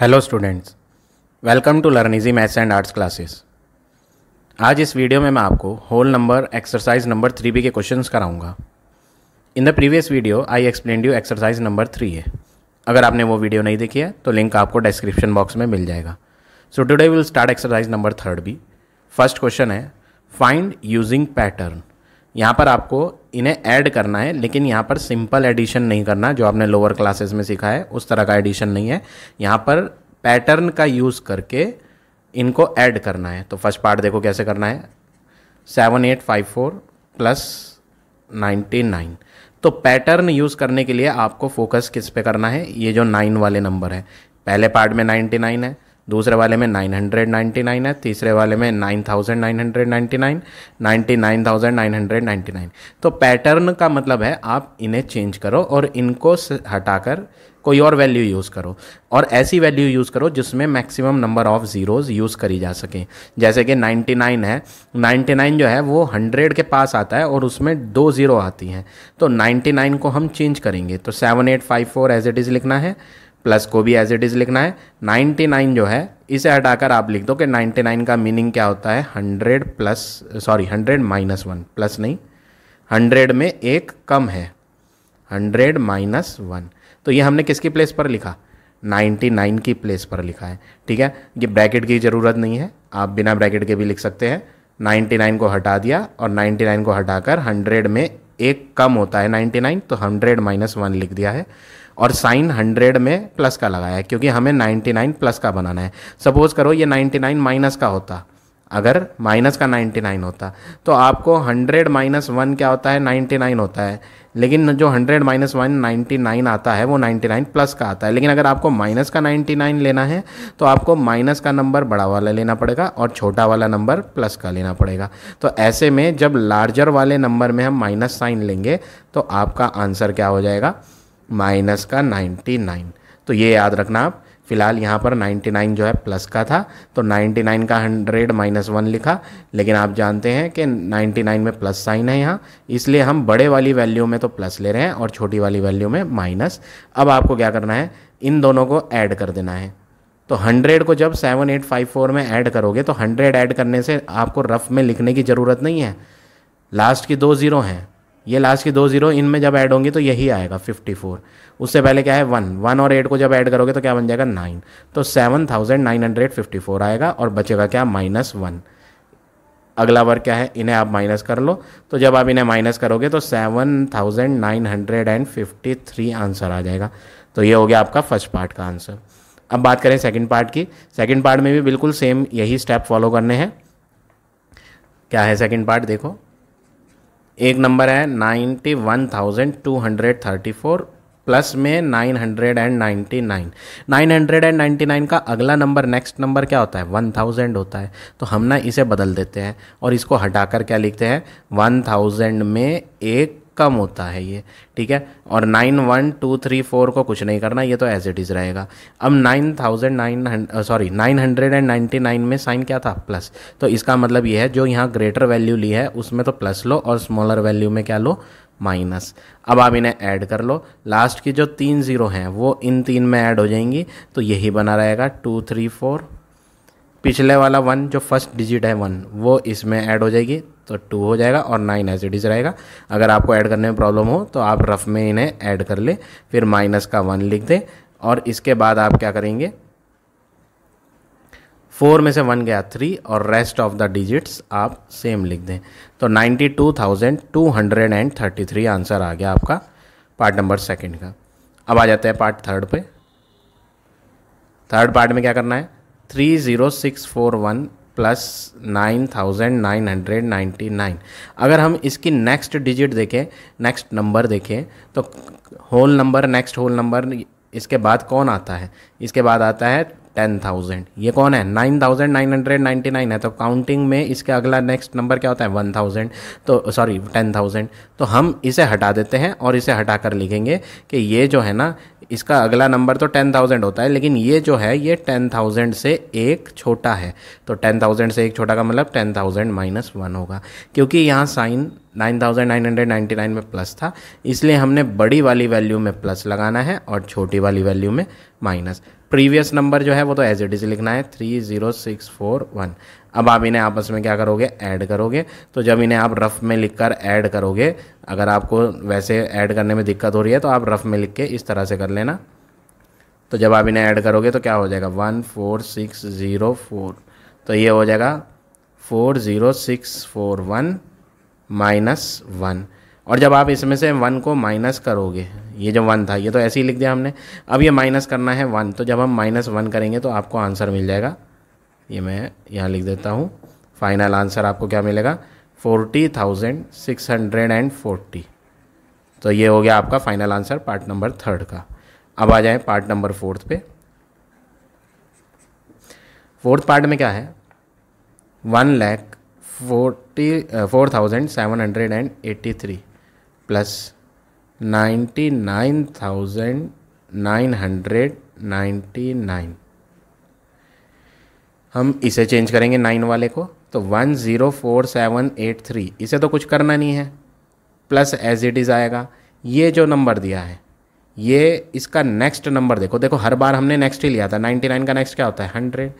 hello students welcome to learn easy maths and arts classes आज इस वीडियो में मैं आपको whole number exercise number three B के क्वेश्चंस कराऊंगा in the previous video I explain you exercise number three है अगर आपने वो वीडियो नहीं देखी है तो लिंक आपको डिस्क्रिप्शन बॉक्स में मिल जाएगा so today will start exercise number third B first question है फाइंड यूजिंग पैटर्न यहाँ पर आपको इन्हें ऐड करना है लेकिन यहाँ पर सिंपल एडिशन नहीं करना जो आपने लोअर क्लासेस में सीखा है उस तरह का एडिशन नहीं है यहाँ पर पैटर्न का यूज़ करके इनको ऐड करना है तो फर्स्ट पार्ट देखो कैसे करना है seven eight five four plus ninety nine तो पैटर्न यूज़ करने के लिए आपको फोकस किस पे करना है ये जो नाइन वाले नंबर है पहले पार्ट में नाइन्टी नाइन है दूसरे वाले में 999 है तीसरे वाले में 9999 99999 तो पैटर्न का मतलब है आप इन्हें चेंज करो और इनको हटाकर कोई और वैल्यू यूज़ करो और ऐसी वैल्यू यूज़ करो जिसमें maximum number of zeros use करी जा सकें जैसे कि 99 है 99 जो है वो 100 के पास आता है और उसमें दो ज़ीरो आती हैं तो 99 को हम चेंज करेंगे तो 7854 एज इट इज़ लिखना है प्लस को भी एज इट इज़ लिखना है 99 जो है इसे हटाकर आप लिख दो कि 99 का मीनिंग क्या होता है 100 plus sorry 100 minus one plus नहीं 100 में एक कम है 100 माइनस वन तो ये हमने किसकी प्लेस पर लिखा 99 की प्लेस पर लिखा है ठीक है ये ब्रैकेट की ज़रूरत नहीं है आप बिना ब्रैकेट के भी लिख सकते हैं 99 को हटा दिया और 99 को हटाकर 100 में एक कम होता है 99 तो 100 माइनस वन लिख दिया है और साइन 100 में प्लस का लगाया है क्योंकि हमें 99 प्लस का बनाना है सपोज करो ये 99 माइनस का होता अगर माइनस का 99 होता तो आपको 100 माइनस वन क्या होता है 99 होता है लेकिन जो 100 माइनस वन नाइन्टी आता है वो 99 प्लस का आता है लेकिन अगर आपको माइनस का 99 लेना है तो आपको माइनस का नंबर बड़ा वाला लेना पड़ेगा और छोटा वाला नंबर प्लस का लेना पड़ेगा तो ऐसे में जब लार्जर वाले नंबर में हम माइनस साइन लेंगे तो आपका आंसर क्या हो जाएगा माइनस का नाइन्टी तो ये याद रखना आप फिलहाल यहाँ पर 99 जो है प्लस का था तो 99 का 100 माइनस वन लिखा लेकिन आप जानते हैं कि 99 में प्लस साइन है यहाँ इसलिए हम बड़े वाली वैल्यू में तो प्लस ले रहे हैं और छोटी वाली वैल्यू में माइनस अब आपको क्या करना है इन दोनों को ऐड कर देना है तो 100 को जब 7854 में ऐड करोगे तो 100 ऐड करने से आपको रफ में लिखने की ज़रूरत नहीं है लास्ट की दो ज़ीरो हैं ये लास्ट की दो जीरो इनमें जब ऐड होंगी तो यही आएगा फिफ्टी फोर उससे पहले क्या है वन वन और एट को जब ऐड करोगे तो क्या बन जाएगा नाइन तो seven thousand nine hundred fifty four आएगा और बचेगा क्या माइनस वन अगला वर्ग क्या है इन्हें आप माइनस कर लो तो जब आप इन्हें माइनस करोगे तो seven thousand nine hundred and fifty three answer आ जाएगा तो ये हो गया आपका फर्स्ट पार्ट का आंसर अब बात करें सेकंड पार्ट की सेकंड पार्ट में भी बिल्कुल सेम यही स्टेप फॉलो करने हैं क्या है सेकंड पार्ट देखो एक नंबर है ninety one thousand two hundred thirty four plus में nine hundred and ninety nine nine hundred and ninety nine का अगला नंबर नेक्स्ट नंबर क्या होता है वन थाउजेंड होता है तो हम ना इसे बदल देते हैं और इसको हटाकर क्या लिखते हैं वन थाउजेंड में एक कम होता है ये ठीक है और nine one two three four को कुछ नहीं करना ये तो एज इट इज़ रहेगा अब nine thousand nine sorry nine hundred and ninety nine में साइन क्या था प्लस तो इसका मतलब ये है जो यहाँ ग्रेटर वैल्यू ली है उसमें तो प्लस लो और स्मॉलर वैल्यू में क्या लो माइनस अब आप इन्हें ऐड कर लो लास्ट की जो तीन ज़ीरो हैं वो इन तीन में ऐड हो जाएंगी तो यही बना रहेगा टू थ्री फोर पिछले वाला वन जो फर्स्ट डिजिट है वन वो इसमें ऐड हो जाएगी तो टू हो जाएगा और नाइन एज इट इज़ रहेगा अगर आपको ऐड करने में प्रॉब्लम हो तो आप रफ में इन्हें ऐड कर ले फिर माइनस का वन लिख दें और इसके बाद आप क्या करेंगे फोर में से वन गया थ्री और रेस्ट ऑफ द डिजिट्स आप सेम लिख दें तो ninety two thousand two hundred and thirty three answer आ गया आपका पार्ट नंबर सेकंड का अब आ जाते हैं पार्ट थर्ड पे थर्ड पार्ट में क्या करना है three zero six four one plus nine thousand nine hundred ninety nine अगर हम इसकी नेक्स्ट डिजिट देखें नेक्स्ट नंबर देखें तो whole number next whole number इसके बाद कौन आता है इसके बाद आता है टेन थाउजेंड ये कौन है nine thousand nine hundred ninety nine है तो काउंटिंग में इसके अगला नेक्स्ट नंबर क्या होता है वन थाउजेंड तो सॉरी टेन थाउजेंड तो हम इसे हटा देते हैं और इसे हटा कर लिखेंगे कि ये जो है ना इसका अगला नंबर तो टेन थाउजेंड होता है लेकिन ये जो है ये टेन थाउजेंड से एक छोटा है तो टेन थाउजेंड से एक छोटा का मतलब टेन थाउजेंड माइनस वन होगा क्योंकि यहाँ sign nine thousand nine hundred ninety nine में प्लस था इसलिए हमने बड़ी वाली वैल्यू में प्लस लगाना है और छोटी वाली वैल्यू में माइनस प्रीवियस नंबर जो है वो तो एज इट इज़ लिखना है three zero six four one अब आप इन्हें आपस में क्या करोगे ऐड करोगे तो जब इन्हें आप रफ़ में लिख कर ऐड करोगे अगर आपको वैसे ऐड करने में दिक्कत हो रही है तो आप रफ़ में लिख के इस तरह से कर लेना तो जब आप इन्हें ऐड करोगे तो क्या हो जाएगा one four six zero four तो ये हो जाएगा four zero six four one minus one और जब आप इसमें से वन को माइनस करोगे ये जो वन था ये तो ऐसे ही लिख दिया हमने अब ये माइनस करना है वन तो जब हम माइनस वन करेंगे तो आपको आंसर मिल जाएगा ये मैं यहाँ लिख देता हूँ फाइनल आंसर आपको क्या मिलेगा forty thousand six hundred and forty तो ये हो गया आपका final answer part number third का अब आ जाए पार्ट नंबर फोर्थ पे फोर्थ पार्ट में क्या है one lakh forty four thousand seven hundred and eighty three plus ninety nine thousand nine hundred ninety nine हम इसे चेंज करेंगे नाइन वाले को तो one zero four seven eight three इसे तो कुछ करना नहीं है प्लस एज इट इज़ आएगा ये जो नंबर दिया है ये इसका नेक्स्ट नंबर देखो देखो हर बार हमने नेक्स्ट ही लिया था नाइन्टी नाइन का नेक्स्ट क्या होता है hundred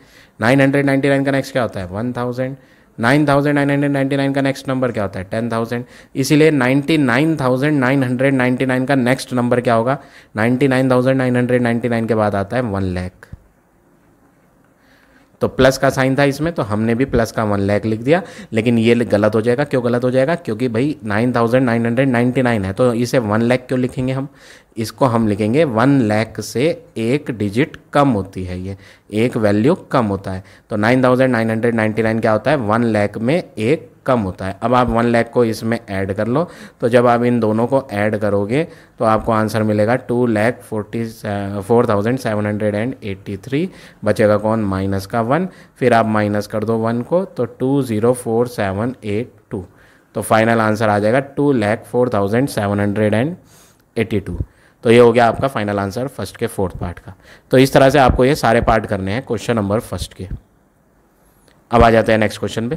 nine hundred ninety nine का नेक्स्ट क्या होता है one thousand nine thousand nine hundred ninety nine का नेक्स्ट नंबर क्या होता है टेन थाउजेंड इसीलिए ninety nine thousand nine hundred ninety nine का नेक्स्ट नंबर क्या होगा ninety nine thousand nine hundred ninety nine के बाद आता है वन लैख तो प्लस का साइन था इसमें तो हमने भी प्लस का वन लैख लिख दिया लेकिन ये गलत हो जाएगा क्यों गलत हो जाएगा क्योंकि भाई nine thousand nine hundred ninety nine है तो इसे वन लैख क्यों लिखेंगे हम इसको हम लिखेंगे वन लैख से एक डिजिट कम होती है ये एक वैल्यू कम होता है तो nine thousand nine hundred ninety nine क्या होता है वन लैख में एक कम होता है अब आप वन लैख को इसमें ऐड कर लो तो जब आप इन दोनों को ऐड करोगे तो आपको आंसर मिलेगा two lakh forty four thousand seven hundred and eighty three बचेगा कौन माइनस का वन फिर आप माइनस कर दो वन को तो two zero four seven eight two तो फाइनल आंसर आ जाएगा two lakh four thousand seven hundred and eighty two तो ये हो गया आपका फाइनल आंसर फर्स्ट के फोर्थ पार्ट का तो इस तरह से आपको ये सारे पार्ट करने हैं क्वेश्चन नंबर फर्स्ट के अब आ जाते हैं नेक्स्ट क्वेश्चन पे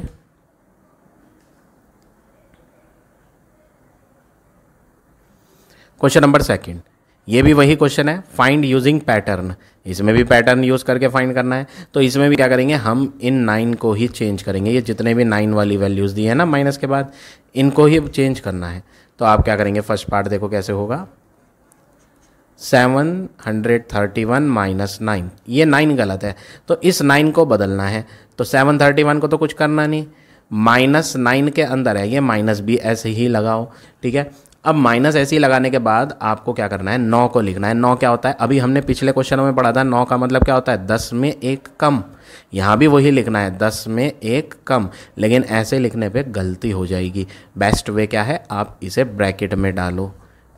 क्वेश्चन नंबर सेकंड ये भी वही क्वेश्चन है फाइंड यूजिंग पैटर्न इसमें भी पैटर्न यूज़ करके फाइंड करना है तो इसमें भी क्या करेंगे हम इन नाइन को ही चेंज करेंगे ये जितने भी नाइन वाली वैल्यूज़ दी है ना माइनस के बाद इनको ही चेंज करना है तो आप क्या करेंगे फर्स्ट पार्ट देखो कैसे होगा seven hundred thirty one minus nine ये नाइन गलत है तो इस नाइन को बदलना है तो सेवन थर्टी वन को तो कुछ करना नहीं माइनस नाइन के अंदर है ये माइनस भी ऐसे ही लगाओ ठीक है अब माइनस ऐसे ही लगाने के बाद आपको क्या करना है नौ को लिखना है नौ क्या होता है अभी हमने पिछले क्वेश्चनों में पढ़ा था नौ का मतलब क्या होता है दस में एक कम यहाँ भी वही लिखना है दस में एक कम लेकिन ऐसे लिखने पे गलती हो जाएगी बेस्ट वे क्या है आप इसे ब्रैकेट में डालो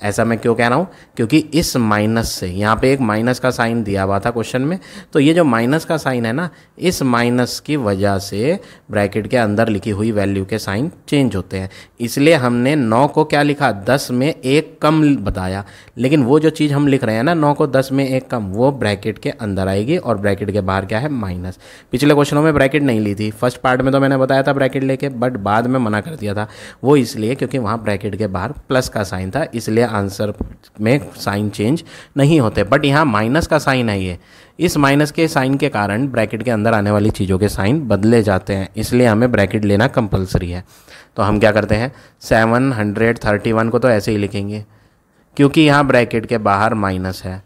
ऐसा मैं क्यों कह रहा हूँ क्योंकि इस माइनस से यहाँ पे एक माइनस का साइन दिया हुआ था क्वेश्चन में तो ये जो माइनस का साइन है ना इस माइनस की वजह से ब्रैकेट के अंदर लिखी हुई वैल्यू के साइन चेंज होते हैं इसलिए हमने नौ को क्या लिखा दस में एक कम बताया लेकिन वो जो चीज़ हम लिख रहे हैं ना नौ को दस में एक कम वो ब्रैकेट के अंदर आएगी और ब्रैकेट के बाहर क्या है माइनस पिछले क्वेश्चनों में ब्रैकेट नहीं ली थी फर्स्ट पार्ट में तो मैंने बताया था ब्रैकेट लेके बट बाद में मना कर दिया था वो इसलिए क्योंकि वहाँ ब्रैकेट के बाहर प्लस का साइन था इसलिए आंसर में साइन चेंज नहीं होते बट यहाँ माइनस का साइन है ये इस माइनस के साइन के कारण ब्रैकेट के अंदर आने वाली चीज़ों के साइन बदले जाते हैं इसलिए हमें ब्रैकेट लेना कंपलसरी है तो हम क्या करते हैं सेवन हंड्रेड थर्टी वन को तो ऐसे ही लिखेंगे क्योंकि यहाँ ब्रैकेट के बाहर माइनस है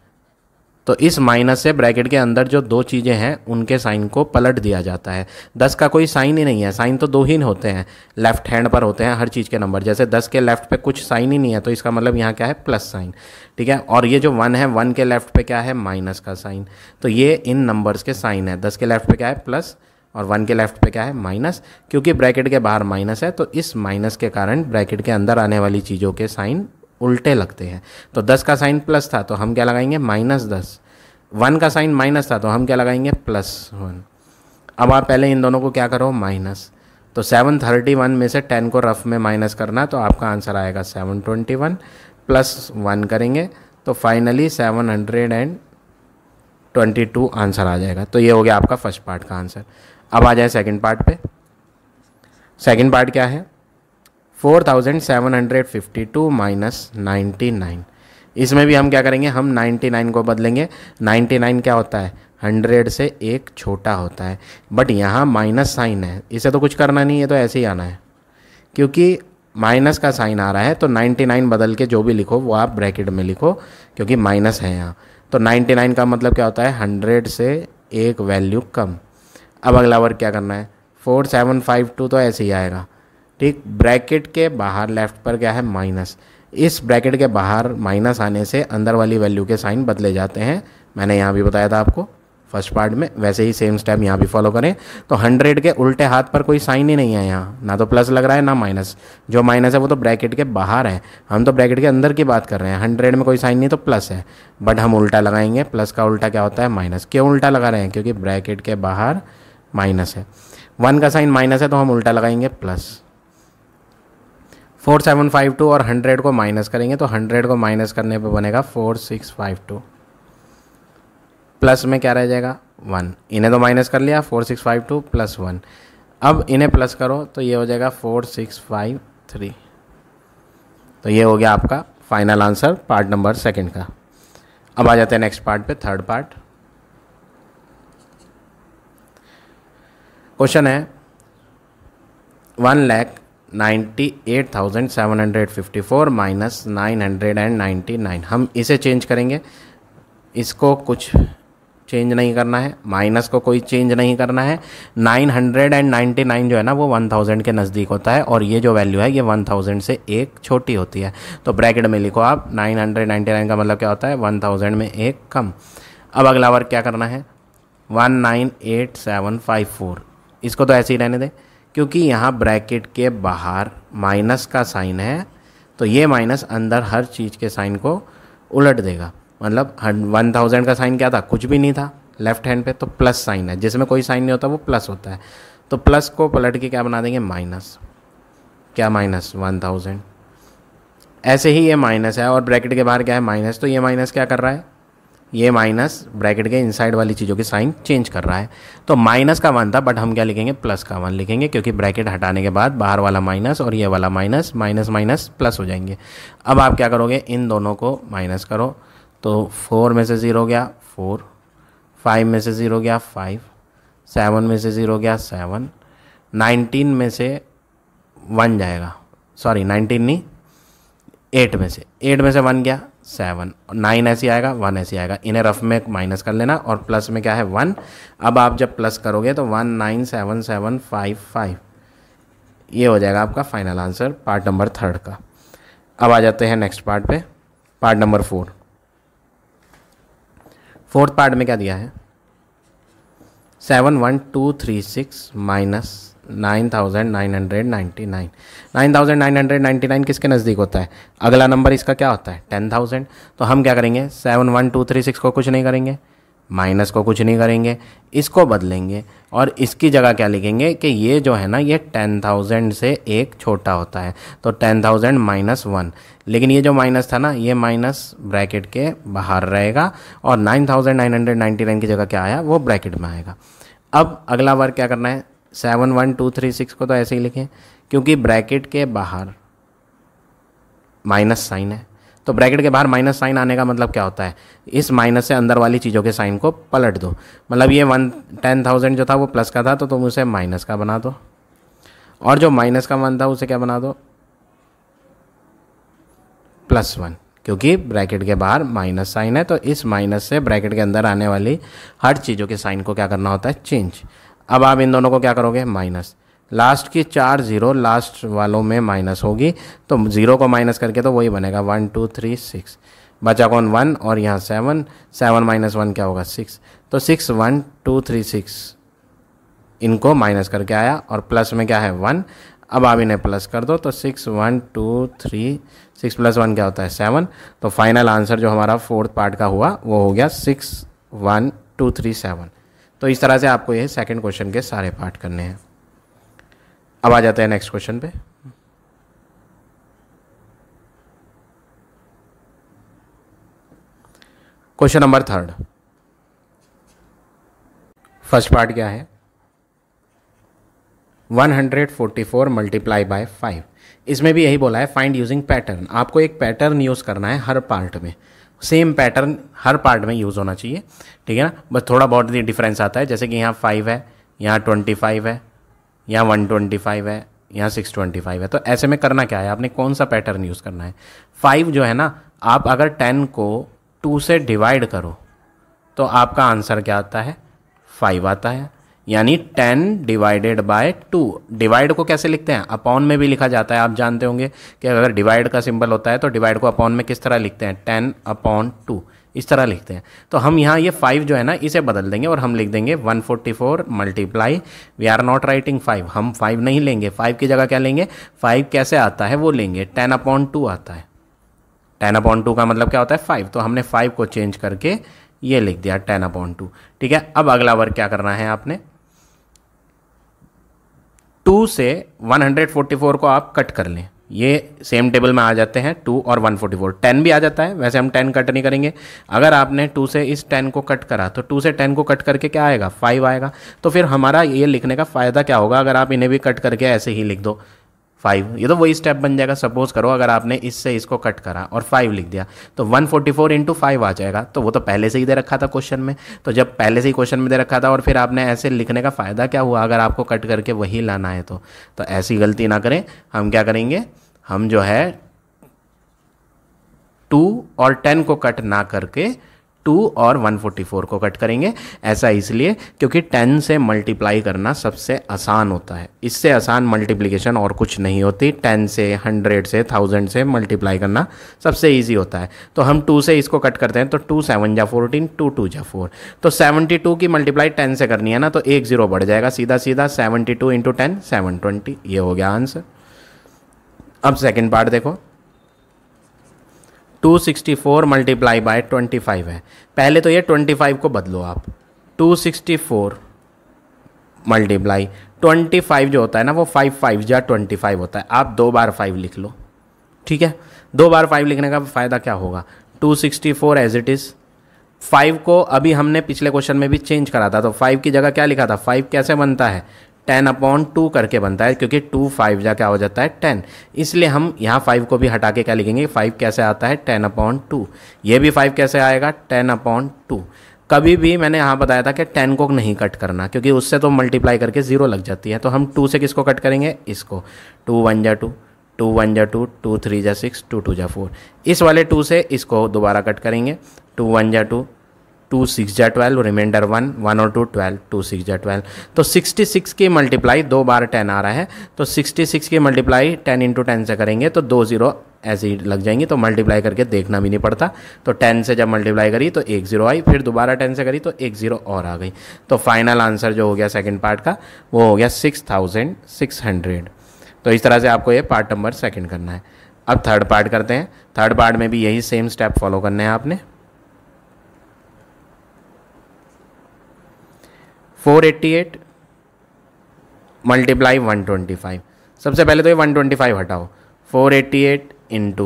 तो इस माइनस से ब्रैकेट के अंदर जो दो चीज़ें हैं उनके साइन को पलट दिया जाता है दस का कोई साइन ही नहीं है साइन तो दो ही होते हैं लेफ्ट हैंड पर होते हैं हर चीज़ के नंबर जैसे दस के लेफ्ट पे कुछ साइन ही नहीं है तो इसका मतलब यहाँ क्या है प्लस साइन ठीक है और ये जो वन है वन के लेफ्ट पे क्या है माइनस का साइन तो ये इन नंबर्स के साइन है दस के लेफ्ट पे क्या है प्लस और वन के लेफ्ट पे क्या है माइनस क्योंकि ब्रैकेट के बाहर माइनस है तो इस माइनस के कारण ब्रैकेट के अंदर आने वाली चीज़ों के साइन उल्टे लगते हैं तो दस का साइन प्लस था तो हम क्या लगाएंगे माइनस दस वन का साइन माइनस था तो हम क्या लगाएंगे प्लस वन अब आप पहले इन दोनों को क्या करो माइनस तो सेवन थर्टी वन में से टेन को रफ में माइनस करना तो आपका आंसर आएगा seven twenty one plus one करेंगे तो finally seven hundred and twenty two answer आ जाएगा तो ये हो गया आपका फर्स्ट पार्ट का आंसर अब आ जाए सेकेंड पार्ट पे सेकेंड पार्ट क्या है 4752 माइनस 99 इसमें भी हम क्या करेंगे हम 99 को बदलेंगे 99 क्या होता है 100 से एक छोटा होता है बट यहाँ माइनस साइन है इसे तो कुछ करना नहीं है तो ऐसे ही आना है क्योंकि माइनस का साइन आ रहा है तो 99 बदल के जो भी लिखो वो आप ब्रैकेट में लिखो क्योंकि माइनस है यहाँ तो 99 का मतलब क्या होता है 100 से एक वैल्यू कम अब अगला वर्ग क्या करना है 4752 तो ऐसे ही आएगा ठीक ब्रैकेट के बाहर लेफ्ट पर क्या है माइनस इस ब्रैकेट के बाहर माइनस आने से अंदर वाली वैल्यू के साइन बदले जाते हैं मैंने यहाँ भी बताया था आपको फर्स्ट पार्ट में वैसे ही सेम स्टेप यहाँ भी फॉलो करें तो हंड्रेड के उल्टे हाथ पर कोई साइन ही नहीं है यहाँ ना तो प्लस लग रहा है ना माइनस जो माइनस है वो तो ब्रैकेट के बाहर है हम तो ब्रैकेट के अंदर की बात कर रहे हैं हंड्रेड में कोई साइन नहीं तो प्लस है बट हम उल्टा लगाएंगे प्लस का उल्टा क्या होता है माइनस क्यों उल्टा लगा रहे हैं क्योंकि ब्रैकेट के बाहर माइनस है वन का साइन माइनस है तो हम उल्टा लगाएंगे plus four seven five two और हंड्रेड को माइनस करेंगे तो हंड्रेड को माइनस करने पे बनेगा four six five two plus में क्या रह जाएगा वन इन्हें तो माइनस कर लिया four six five two plus one अब इन्हें प्लस करो तो ये हो जाएगा फोर सिक्स फाइव थ्री तो ये हो गया आपका final answer part number second का अब आ जाते हैं नेक्स्ट पार्ट पे थर्ड पार्ट क्वेश्चन है वन लैख 98,754 माइनस 999 हम इसे चेंज करेंगे इसको कुछ चेंज नहीं करना है माइनस को कोई चेंज नहीं करना है 999 जो है ना वो 1000 के नज़दीक होता है और ये जो वैल्यू है ये 1000 से एक छोटी होती है तो ब्रैकेट में लिखो आप 999 का मतलब क्या होता है 1000 में एक कम अब अगला वर्ग क्या करना है 198754 इसको तो ऐसे ही रहने दें क्योंकि यहाँ ब्रैकेट के बाहर माइनस का साइन है तो ये माइनस अंदर हर चीज़ के साइन को उलट देगा मतलब वन थाउजेंड का साइन क्या था कुछ भी नहीं था लेफ्ट हैंड पे तो प्लस साइन है जिसमें कोई साइन नहीं होता वो प्लस होता है तो प्लस को पलट के क्या बना देंगे माइनस क्या माइनस वन थाउजेंड ऐसे ही ये माइनस है और ब्रैकेट के बाहर क्या है माइनस तो ये माइनस क्या कर रहा है ये माइनस ब्रैकेट के इनसाइड वाली चीज़ों की साइन चेंज कर रहा है तो माइनस का वन था बट हम क्या लिखेंगे प्लस का वन लिखेंगे क्योंकि ब्रैकेट हटाने के बाद बाहर वाला माइनस और ये वाला माइनस माइनस माइनस प्लस हो जाएंगे अब आप क्या करोगे इन दोनों को माइनस करो तो फोर में से ज़ीरो गया फोर फाइव में से ज़ीरो गया फाइव सेवन में से ज़ीरो गया सेवन नाइनटीन में से वन जाएगा सॉरी नाइनटीन नहीं एट में से एट में से वन गया सेवन नाइन ऐसे आएगा वन ऐसे आएगा इन्हें रफ में माइनस कर लेना और प्लस में क्या है वन अब आप जब प्लस करोगे तो one nine seven seven five five ये हो जाएगा आपका final answer part number third का अब आ जाते हैं नेक्स्ट पार्ट पे part number four fourth part में क्या दिया है seven one two three six minus nine thousand nine hundred ninety nine nine thousand nine hundred ninety nine किसके नज़दीक होता है अगला नंबर इसका क्या होता है टेन थाउजेंड तो हम क्या करेंगे seven one two three six को कुछ नहीं करेंगे माइनस को कुछ नहीं करेंगे इसको बदलेंगे और इसकी जगह क्या लिखेंगे कि ये जो है ना ये टेन थाउजेंड से एक छोटा होता है तो टेन थाउजेंड माइनस वन लेकिन ये जो माइनस था ना ये माइनस ब्रैकेट के बाहर रहेगा और nine thousand nine hundred ninety nine की जगह क्या आया वो ब्रैकेट में आएगा अब अगला वर्ग क्या करना है seven one two three six को तो ऐसे ही लिखें क्योंकि ब्रैकेट के बाहर माइनस साइन है तो ब्रैकेट के बाहर माइनस साइन आने का मतलब क्या होता है इस माइनस से अंदर वाली चीज़ों के साइन को पलट दो मतलब ये वन टेन थाउजेंड जो था वो प्लस का था तो तुम उसे माइनस का बना दो और जो माइनस का वन था उसे क्या बना दो प्लस वन क्योंकि ब्रैकेट के बाहर माइनस साइन है तो इस माइनस से ब्रैकेट के अंदर आने वाली हर चीज़ों के साइन को क्या करना होता है चेंज अब आप इन दोनों को क्या करोगे माइनस लास्ट की चार जीरो लास्ट वालों में माइनस होगी तो जीरो को माइनस करके तो वही बनेगा वन टू थ्री सिक्स बचा कौन वन और यहाँ सेवन सेवन माइनस वन क्या होगा सिक्स तो six one two three six इनको माइनस करके आया और प्लस में क्या है वन अब आप इन्हें प्लस कर दो तो six one two three six plus one क्या होता है सेवन तो फाइनल आंसर जो हमारा फोर्थ पार्ट का हुआ वो हो गया six one two three seven तो इस तरह से आपको ये सेकंड क्वेश्चन के सारे पार्ट करने हैं अब आ जाते हैं नेक्स्ट क्वेश्चन पे question number third first part क्या है 144 मल्टीप्लाई बाय 5 इसमें भी यही बोला है फाइंड यूजिंग पैटर्न आपको एक पैटर्न यूज़ करना है हर पार्ट में सेम पैटर्न हर पार्ट में यूज़ होना चाहिए ठीक है ना बस थोड़ा बहुत ही डिफरेंस आता है जैसे कि यहाँ फाइव है यहाँ ट्वेंटी फाइव है यहाँ वन ट्वेंटी फाइव है यहाँ सिक्स ट्वेंटी फाइव है तो ऐसे में करना क्या है आपने कौन सा पैटर्न यूज़ करना है फाइव जो है ना आप अगर टेन को टू से डिवाइड करो तो आपका आंसर क्या आता है फाइव आता है यानी ten divided by two divide को कैसे लिखते हैं अपॉन में भी लिखा जाता है आप जानते होंगे कि अगर डिवाइड का सिंबल होता है तो डिवाइड को अपॉन में किस तरह लिखते हैं टेन अपॉन टू इस तरह लिखते हैं तो हम यहाँ ये फाइव जो है ना इसे बदल देंगे और हम लिख देंगे one forty four multiply we are not writing five हम फाइव नहीं लेंगे फाइव की जगह क्या लेंगे फाइव कैसे आता है वो लेंगे टेन अपॉन टू आता है टेन अपॉन टू का मतलब क्या होता है फाइव तो हमने फाइव को चेंज करके ये लिख दिया टेन अपॉन टू ठीक है अब अगला वर्ग क्या करना है आपने टू से 144 को आप कट कर लें ये सेम टेबल में आ जाते हैं टू और 144 टेन भी आ जाता है वैसे हम टेन कट नहीं करेंगे अगर आपने टू से इस टेन को कट करा तो टू से टेन को कट करके क्या आएगा फाइव आएगा तो फिर हमारा ये लिखने का फ़ायदा क्या होगा अगर आप इन्हें भी कट करके ऐसे ही लिख दो फाइव ये तो वही स्टेप बन जाएगा सपोज करो अगर आपने इससे इसको कट करा और फाइव लिख दिया तो one forty four into five आ जाएगा तो वो तो पहले से ही दे रखा था क्वेश्चन में तो जब पहले से ही क्वेश्चन में दे रखा था और फिर आपने ऐसे लिखने का फ़ायदा क्या हुआ अगर आपको कट करके वही लाना है तो, तो ऐसी गलती ना करें हम क्या करेंगे हम जो है टू और टेन को कट ना करके टू और 144 को कट करेंगे ऐसा इसलिए क्योंकि 10 से मल्टीप्लाई करना सबसे आसान होता है इससे आसान मल्टीप्लिकेशन और कुछ नहीं होती 10 से 100 से 1000 से मल्टीप्लाई करना सबसे इजी होता है तो हम 2 से इसको कट करते हैं तो 2 सेवन जा फोर्टीन टू टू जा फोर तो 72 की मल्टीप्लाई 10 से करनी है ना तो एक ज़ीरो बढ़ जाएगा सीधा सीधा 72 टू इंटू टेन ये हो गया आंसर अब सेकेंड पार्ट देखो 264 मल्टीप्लाई बाय 25 है पहले तो ये 25 को बदलो आप 264 मल्टीप्लाई 25 जो होता है ना वो 5 फाइव या 25 होता है आप दो बार 5 लिख लो ठीक है दो बार 5 लिखने का फ़ायदा क्या होगा 264 एज इट इज़ फाइव को अभी हमने पिछले क्वेश्चन में भी चेंज करा था तो फाइव की जगह क्या लिखा था फाइव कैसे बनता है टेन अपॉन टू करके बनता है क्योंकि टू फाइव जा क्या हो जाता है टेन इसलिए हम यहाँ फाइव को भी हटा के क्या लिखेंगे फाइव कैसे आता है टेन अपॉन टू ये भी फाइव कैसे आएगा टेन अपॉन टू कभी भी मैंने यहाँ बताया था कि टेन को नहीं कट करना क्योंकि उससे तो मल्टीप्लाई करके ज़ीरो लग जाती है तो हम टू से किसको कट करेंगे इसको टू वन जा टू टू वन जा टू टू थ्री जा सिक्स टू टू जा फोर इस वाले टू से इसको दोबारा कट करेंगे टू वन जा टू टू सिक्स जै ट्वेल्व रिमाइंडर वन वन और टू ट्वेल्व टू सिक्स जै ट्वेल्व तो सिक्सटी सिक्स की मल्टीप्लाई दो बार टेन आ रहा है तो सिक्सटी सिक्स की मल्टीप्लाई टेन इंटू टेन से करेंगे तो दो जीरो ऐसे ही लग जाएंगी तो मल्टीप्लाई करके देखना भी नहीं पड़ता तो टेन से जब मल्टीप्लाई करी तो एक जीरो आई फिर दोबारा टेन से करी तो एक जीरो और आ गई तो फाइनल आंसर जो हो गया सेकेंड पार्ट का वो हो गया सिक्स थाउजेंड सिक्स हंड्रेड तो इस तरह से आपको ये पार्ट नंबर सेकेंड करना है अब थर्ड पार्ट करते हैं थर्ड पार्ट में भी यही सेम स्टेप फॉलो करना है आपने four eight multiply one twenty five सबसे पहले तो ये वन ट्वेंटी फाइव हटाओ four eighty eight into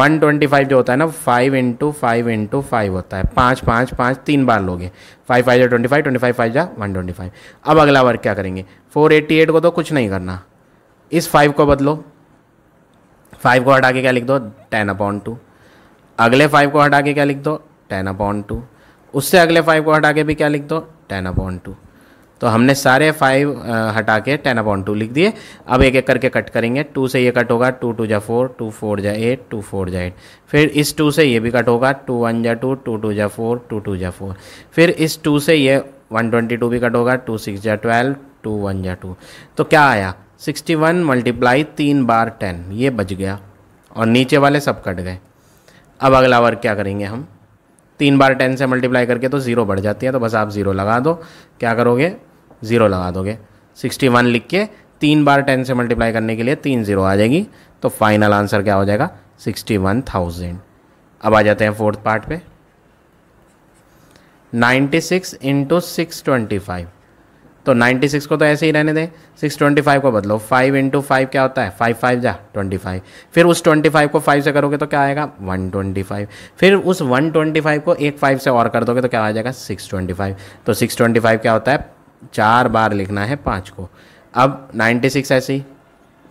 one twenty five जो होता है ना five into five into five होता है पाँच पाँच पाँच तीन बार लोगे फाइव फाइव जा twenty five twenty five five जा वन ट्वेंटी फाइव अब अगला वर्क क्या करेंगे फोर एट्टी एट को तो कुछ नहीं करना इस फाइव को बदलो फाइव को हटा के क्या लिख दो टेन अपॉन टू अगले फाइव को हटा के क्या लिख दो टेन अपॉन टू उससे अगले फाइव को हटा के भी क्या लिख दो टेन अपॉन टू तो हमने सारे फाइव हटा के टेन अपॉन टू लिख दिए अब एक एक करके कट करेंगे टू से ये कट होगा टू टू जा फोर टू फोर जा एट टू फोर जा एट फिर इस टू से ये भी कट होगा टू वन जा टू टू टू जा फोर टू टू जा फोर फिर इस टू से ये वन ट्वेंटी टू भी कट होगा टू सिक्स जा ट्वेल्व टू वन जा टू तो क्या आया सिक्सटी वन मल्टीप्लाई तीन बार टेन ये बच गया और नीचे वाले सब कट गए अब अगला वर्ग क्या करेंगे हम तीन बार टेन से मल्टीप्लाई करके तो ज़ीरो बढ़ जाती है तो बस आप ज़ीरो लगा दो क्या करोगे ज़ीरो लगा दोगे सिक्सटी वन लिख के तीन बार टेन से मल्टीप्लाई करने के लिए तीन ज़ीरो आ जाएगी तो फाइनल आंसर क्या हो जाएगा सिक्सटी वन थाउजेंड अब आ जाते हैं फोर्थ पार्ट पे ninety six into six twenty five तो 96 को तो ऐसे ही रहने दें 625 को बदलो 5 इंटू फाइव क्या होता है 5 फाइव जा 25 फिर उस 25 को 5 से करोगे तो क्या आएगा 125 फिर उस 125 को एक 5 से और कर दोगे तो क्या आ जाएगा 625 तो 625 क्या होता है चार बार लिखना है पाँच को अब 96 ऐसे ही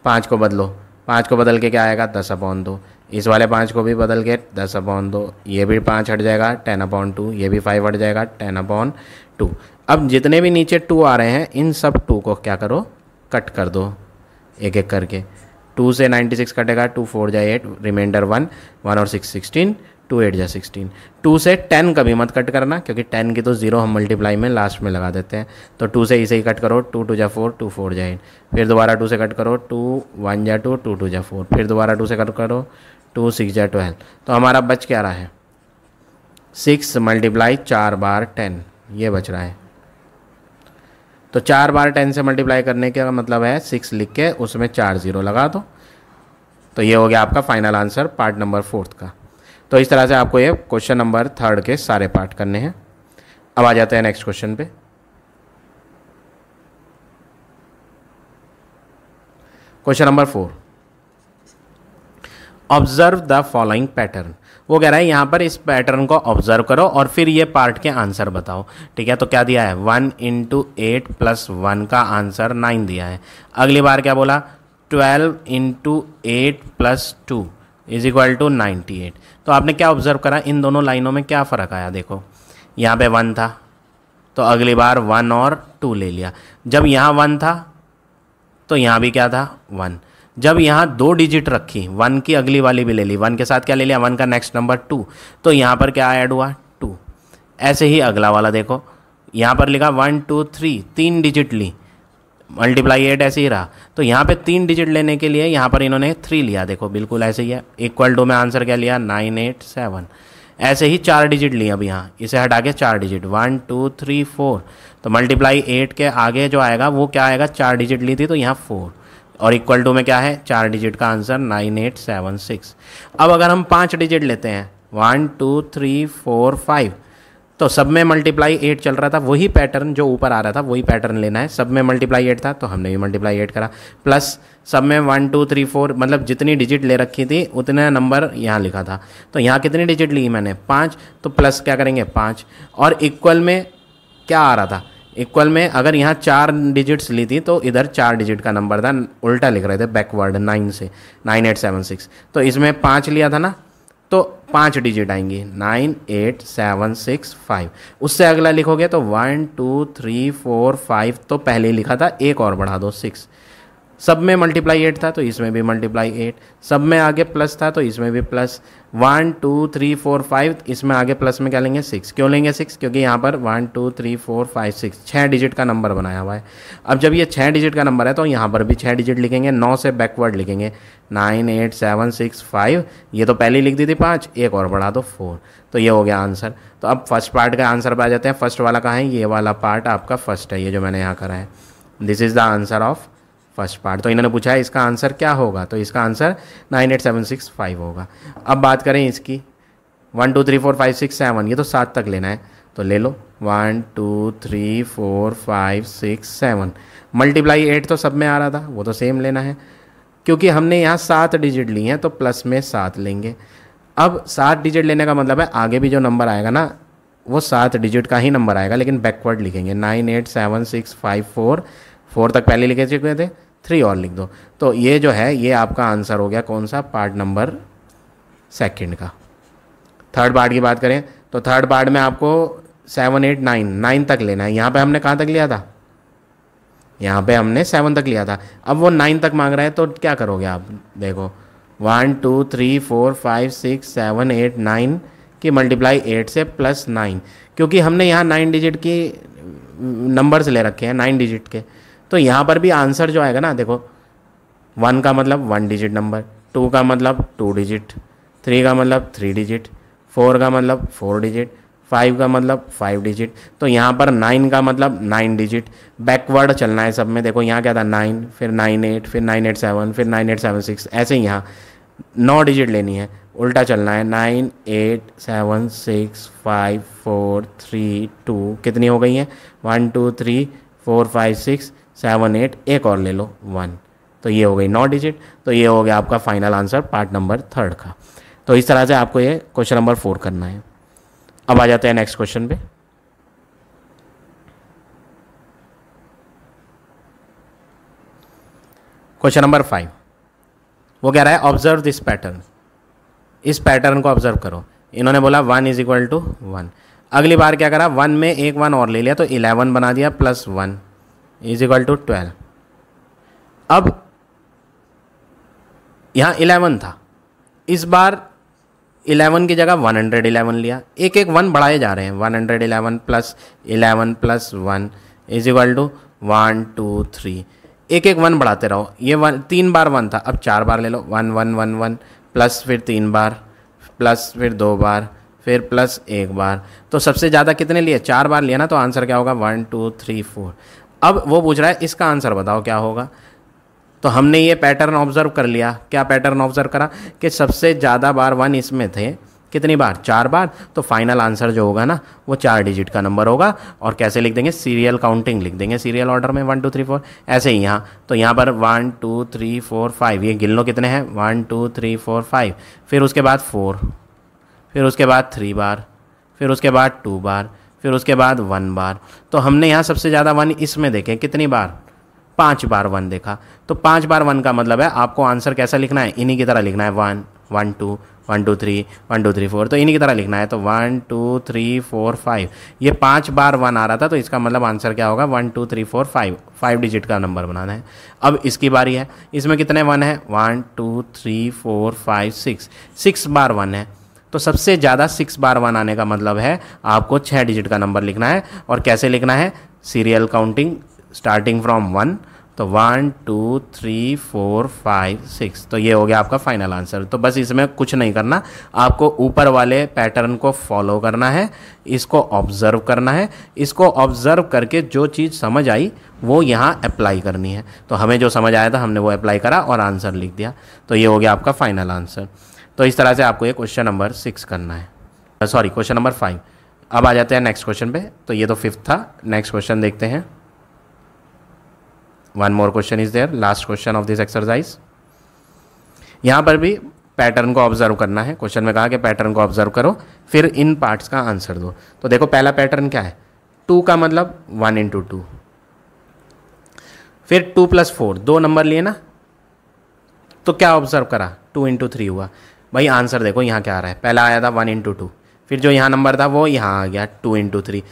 पाँच को बदलो पाँच को बदल के क्या आएगा दस अपॉन दो इस वाले पाँच को भी बदल के दस अपॉन दो ये भी पाँच हट जाएगा टेन अपॉन टू ये भी फाइव हट जाएगा टेन अपॉन टू अब जितने भी नीचे टू आ रहे हैं इन सब टू को क्या करो कट कर दो एक एक करके टू से नाइन्टी सिक्स कटेगा टू फोर जाए एट रिमाइंडर वन वन और सिक्स सिक्सटीन टू एट जाए सिक्सटीन टू से टेन कभी मत कट करना क्योंकि टेन की तो जीरो हम मल्टीप्लाई में लास्ट में लगा देते हैं तो टू से इसे ही कट करो टू टू जा फोर टू फोर जाए एट फिर दोबारा टू से कट करो टू वन जा टू टू टू जा फोर फिर दोबारा टू से कट करो टू सिक्स जा ट्वेल्व तो हमारा बच क्या रहा है सिक्स मल्टीप्लाई चार बार टेन ये बच रहा है तो चार बार टेन से मल्टीप्लाई करने का मतलब है सिक्स लिख के उसमें चार ज़ीरो लगा दो तो ये हो गया आपका final answer part number fourth का तो इस तरह से आपको ये क्वेश्चन नंबर थर्ड के सारे पार्ट करने हैं अब आ जाते हैं नेक्स्ट क्वेश्चन पे question number four observe the following pattern वो कह रहा है यहाँ पर इस पैटर्न को ऑब्जर्व करो और फिर ये पार्ट के आंसर बताओ ठीक है तो क्या दिया है one into eight plus one का आंसर नाइन दिया है अगली बार क्या बोला twelve into eight plus two is equal to ninety eight तो आपने क्या ऑब्जर्व करा इन दोनों लाइनों में क्या फ़र्क आया देखो यहाँ पे वन था तो अगली बार वन और टू ले लिया जब यहाँ वन था तो यहाँ भी क्या था वन जब यहाँ दो डिजिट रखी वन की अगली वाली भी ले ली वन के साथ क्या ले लिया वन का नेक्स्ट नंबर टू तो यहाँ पर क्या ऐड हुआ टू ऐसे ही अगला वाला देखो यहाँ पर लिखा वन टू थ्री तीन डिजिट ली मल्टीप्लाई एट ऐसे ही रहा तो यहाँ पे तीन डिजिट लेने के लिए यहाँ पर इन्होंने थ्री लिया देखो बिल्कुल ऐसे ही है इक्वल टू में आंसर क्या लिया नाइन एट सेवन ऐसे ही चार डिजिट लिए अब यहाँ इसे हटा के चार digit one two three four तो मल्टीप्लाई एट के आगे जो आएगा वो क्या आएगा चार डिजिट ली थी तो यहाँ फोर और इक्वल टू में क्या है चार डिजिट का answer nine eight seven six अब अगर हम पाँच डिजिट लेते हैं one two three four five तो सब में मल्टीप्लाई एट चल रहा था वही पैटर्न जो ऊपर आ रहा था वही पैटर्न लेना है सब में मल्टीप्लाई एट था तो हमने भी मल्टीप्लाई एट करा प्लस सब में वन टू थ्री फोर मतलब जितनी डिजिट ले रखी थी उतना नंबर यहाँ लिखा था तो यहाँ कितनी डिजिट ली मैंने पाँच तो प्लस क्या करेंगे पाँच और इक्वल में क्या आ रहा था इक्वल में अगर यहाँ चार डिजिट्स ली थी तो इधर चार डिजिट का नंबर था उल्टा लिख रहे थे बैकवर्ड नाइन से नाइन एट सेवन सिक्स तो इसमें पाँच लिया था ना तो पाँच डिजिट आएंगी nine eight seven six five उससे अगला लिखोगे तो one two three four five तो पहले ही लिखा था एक और बढ़ा दो सिक्स सब में मल्टीप्लाई एट था तो इसमें भी मल्टीप्लाई एट सब में आगे प्लस था तो इसमें भी plus one two three four five इसमें आगे प्लस में क्या लेंगे सिक्स क्यों लेंगे सिक्स क्योंकि यहाँ पर one two three four five six छः डिजिट का नंबर बनाया हुआ है अब जब ये छः डिजिट का नंबर है तो यहाँ पर भी छः डिजिट लिखेंगे नौ से बैकवर्ड लिखेंगे nine eight seven six five ये तो पहले लिख दी थी पाँच एक और बढ़ा दो फोर तो ये हो गया आंसर तो अब फर्स्ट पार्ट का आंसर पर आ जाते हैं फर्स्ट वाला कहाँ है ये वाला पार्ट आपका फर्स्ट है ये जो मैंने यहाँ करा है this is the answer of first part तो इन्होंने पूछा है इसका आंसर क्या होगा तो इसका answer nine eight seven six five होगा अब बात करें इसकी one two three four five six seven ये तो सात तक लेना है तो ले लो one two three four five six seven multiply eight तो सब में आ रहा था वो तो सेम लेना है क्योंकि हमने यहाँ सात डिजिट ली हैं तो प्लस में सात लेंगे अब सात डिजिट लेने का मतलब है आगे भी जो नंबर आएगा ना वो सात डिजिट का ही नंबर आएगा लेकिन बैकवर्ड लिखेंगे nine eight seven six five four four तक पहले लिखे चुके थे थ्री और लिख दो तो ये जो है ये आपका आंसर हो गया कौन सा पार्ट नंबर सेकंड का थर्ड पार्ट की बात करें तो थर्ड पार्ट में आपको सेवन एट नाइन नाइन तक लेना है यहाँ पे हमने कहाँ तक लिया था यहाँ पे हमने सेवन तक लिया था अब वो नाइन तक मांग रहा है तो क्या करोगे आप देखो one two three four five six seven eight nine की मल्टीप्लाई एट से प्लस नाइन क्योंकि हमने यहाँ नाइन डिजिट की नंबर्स uh, ले रखे हैं नाइन डिजिट के तो यहाँ पर भी आंसर जो आएगा ना देखो वन का मतलब वन डिजिट नंबर टू का मतलब टू डिजिट थ्री का मतलब थ्री डिजिट फोर का मतलब फोर डिजिट फाइव का मतलब फाइव डिजिट तो यहाँ पर नाइन का मतलब नाइन डिजिट बैकवर्ड चलना है सब में देखो यहाँ क्या था नाइन फिर नाइन एट फिर नाइन एट सेवन फिर नाइन एट सेवन सिक्स ऐसे ही यहाँ नौ डिजिट लेनी है उल्टा चलना है nine eight seven six five four three two कितनी हो गई हैं one two three four five six seven eight एक और ले लो वन तो ये हो गई नौ डिजिट तो ये हो गया आपका final answer part number third का तो इस तरह से आपको ये क्वेश्चन नंबर फोर करना है अब आ जाते हैं नेक्स्ट क्वेश्चन पे क्वेश्चन नंबर फाइव वो कह रहा है ऑब्जर्व दिस पैटर्न इस पैटर्न को ऑब्जर्व करो इन्होंने बोला one is equal to one अगली बार क्या करा वन में एक वन और ले लिया तो इलेवन बना दिया plus one is equal to twelve अब यहाँ इलेवन था इस बार इलेवन की जगह वन हंड्रेड इलेवन लिया एक एक वन बढ़ाए जा रहे हैं one hundred eleven plus eleven plus one is equal to one two three एक एक वन बढ़ाते रहो ये वन तीन बार वन था अब चार बार ले लो one one one one plus फिर तीन बार प्लस फिर दो बार फिर प्लस एक बार तो सबसे ज़्यादा कितने लिए चार बार लिया ना तो आंसर क्या होगा वन टू थ्री फोर अब वो पूछ रहा है इसका आंसर बताओ क्या होगा तो हमने ये पैटर्न ऑब्जर्व कर लिया क्या पैटर्न ऑब्जर्व करा कि सबसे ज़्यादा बार वन इसमें थे कितनी बार चार बार तो फाइनल आंसर जो होगा ना वो चार डिजिट का नंबर होगा और कैसे लिख देंगे सीरियल काउंटिंग लिख देंगे सीरियल ऑर्डर में वन टू थ्री फोर ऐसे ही यहाँ तो यहाँ पर one two three four five ये गिन लो कितने हैं one two three four five फिर उसके बाद फोर फिर उसके बाद थ्री बार फिर उसके बाद टू बार फिर उसके बाद वन बार तो हमने यहाँ सबसे ज़्यादा वन इसमें देखे कितनी बार पाँच बार वन देखा तो पाँच बार वन का मतलब है आपको आंसर कैसा लिखना है इन्हीं की तरह लिखना है one one two one two three one two three four तो इन्हीं की तरह लिखना है तो one two three four five ये पाँच बार वन आ रहा था तो इसका मतलब आंसर क्या होगा one two three four five five digit का नंबर बनाना है अब इसकी बारी है इसमें कितने वन है one two three four five six six बार वन है तो सबसे ज़्यादा सिक्स बार वन आने का मतलब है आपको छः डिजिट का नंबर लिखना है और कैसे लिखना है serial counting starting from one तो one two three four five six तो ये हो गया आपका फाइनल आंसर तो बस इसमें कुछ नहीं करना आपको ऊपर वाले पैटर्न को फॉलो करना है इसको ऑब्ज़र्व करना है इसको ऑब्ज़र्व करके जो चीज़ समझ आई वो यहाँ अप्लाई करनी है तो हमें जो समझ आया था हमने वो अप्लाई करा और आंसर लिख दिया तो ये हो गया आपका फाइनल आंसर तो इस तरह से आपको ये क्वेश्चन नंबर सिक्स करना है सॉरी क्वेश्चन नंबर फाइव अब आ जाते हैं नेक्स्ट क्वेश्चन पे तो ये तो फिफ्थ था नेक्स्ट क्वेश्चन देखते हैं one more question is there last question of this exercise यहाँ पर भी पैटर्न को ऑब्जर्व करना है क्वेश्चन में कहा कि पैटर्न को ऑब्जर्व करो फिर इन पार्ट्स का आंसर दो तो देखो पहला पैटर्न क्या है टू का मतलब वन इंटू टू फिर टू प्लस फोर दो नंबर लिए ना तो क्या ऑब्जर्व करा टू इंटू थ्री हुआ भाई आंसर देखो यहाँ क्या आ रहा है पहला आया था वन इंटू टू फिर जो यहाँ नंबर था वो यहाँ आ गया टू इंटू थ्री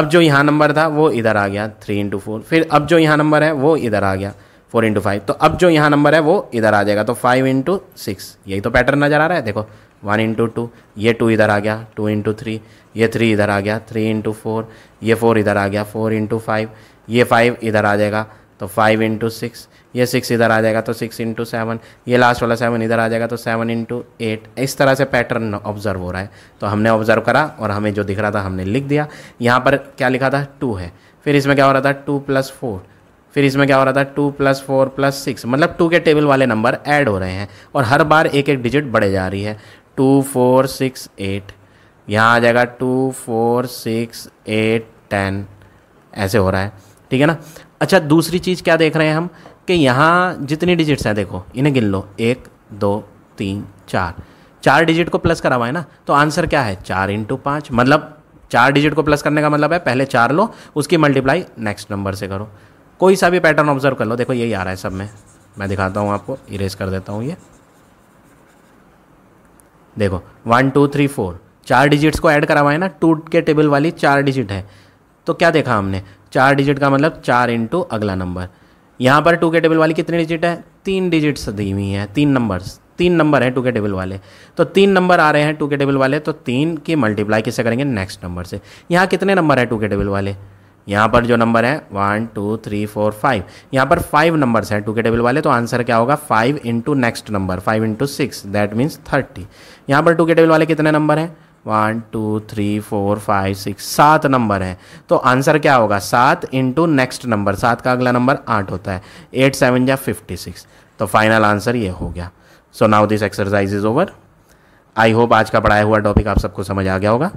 अब जो यहाँ नंबर था वो इधर आ गया थ्री इंटू फोर फिर अब जो यहाँ नंबर है वो इधर आ गया फोर इंटू फाइव तो अब जो यहाँ नंबर है वो इधर आ जाएगा तो फाइव इंटू सिक्स यही तो पैटर्न नज़र आ रहा है देखो वन इंटू टू ये टू इधर आ गया टू इंटू थ्री ये थ्री इधर आ गया थ्री इंटू फोर ये फोर इधर आ गया फोर इंटू फाइव ये फाइव इधर आ जाएगा तो फाइव इंटू सिक्स ये सिक्स इधर आ जाएगा तो सिक्स इंटू सेवन ये लास्ट वाला सेवन इधर आ जाएगा तो सेवन इंटू एट इस तरह से पैटर्न ऑब्जर्व हो रहा है तो हमने ऑब्जर्व करा और हमें जो दिख रहा था हमने लिख दिया यहाँ पर क्या लिखा था टू है फिर इसमें क्या हो रहा था टू प्लस फोर फिर इसमें क्या हो रहा था two plus four plus six मतलब टू के टेबल वाले नंबर ऐड हो रहे हैं और हर बार एक एक डिजिट बढ़े जा रही है टू फोर सिक्स एट यहाँ आ जाएगा two four six eight ten ऐसे हो रहा है ठीक है ना अच्छा दूसरी चीज़ क्या देख रहे हैं हम कि यहाँ जितनी डिजिट्स हैं देखो इन्हें गिन लो एक दो तीन चार चार डिजिट को प्लस करा हुआ है ना तो आंसर क्या है चार इंटू पाँच मतलब चार डिजिट को प्लस करने का मतलब है पहले चार लो उसकी मल्टीप्लाई नेक्स्ट नंबर से करो कोई सा भी पैटर्न ऑब्जर्व कर लो देखो यही आ रहा है सब में मैं दिखाता हूँ आपको इरेज कर देता हूँ ये देखो वन टू थ्री फोर चार डिजिट्स को ऐड करा हुआ है ना टू के टेबल वाली चार डिजिट है तो क्या देखा हमने चार डिजिट का मतलब चार इंटू अगला नंबर यहाँ पर टू के टेबल वाली कितने डिजिट है तीन डिजिट्स दी हुई हैं तीन नंबर्स तीन नंबर हैं टू के टेबल वाले तो तीन नंबर आ रहे हैं टू के टेबल वाले तो तीन की मल्टीप्लाई किससे करेंगे नेक्स्ट नंबर से यहाँ कितने नंबर हैं टू के टेबल वाले यहाँ पर जो नंबर है one two three four five यहाँ पर फाइव नंबर्स हैं टू के टेबल वाले तो आंसर क्या होगा five into next number five into six that means thirty यहाँ पर टू के टेबल वाले कितने नंबर हैं one two three four five six सात नंबर हैं तो आंसर क्या होगा सात इंटू नेक्स्ट नंबर सात का अगला नंबर आठ होता है एट सेवन या फिफ्टी सिक्स तो फाइनल आंसर ये हो गया so now this exercise is over I hope आज का पढ़ाया हुआ टॉपिक आप सबको समझ आ गया होगा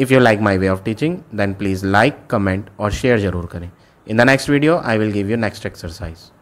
if you like my way of teaching then please like comment और शेयर ज़रूर करें in the next video I will give you next exercise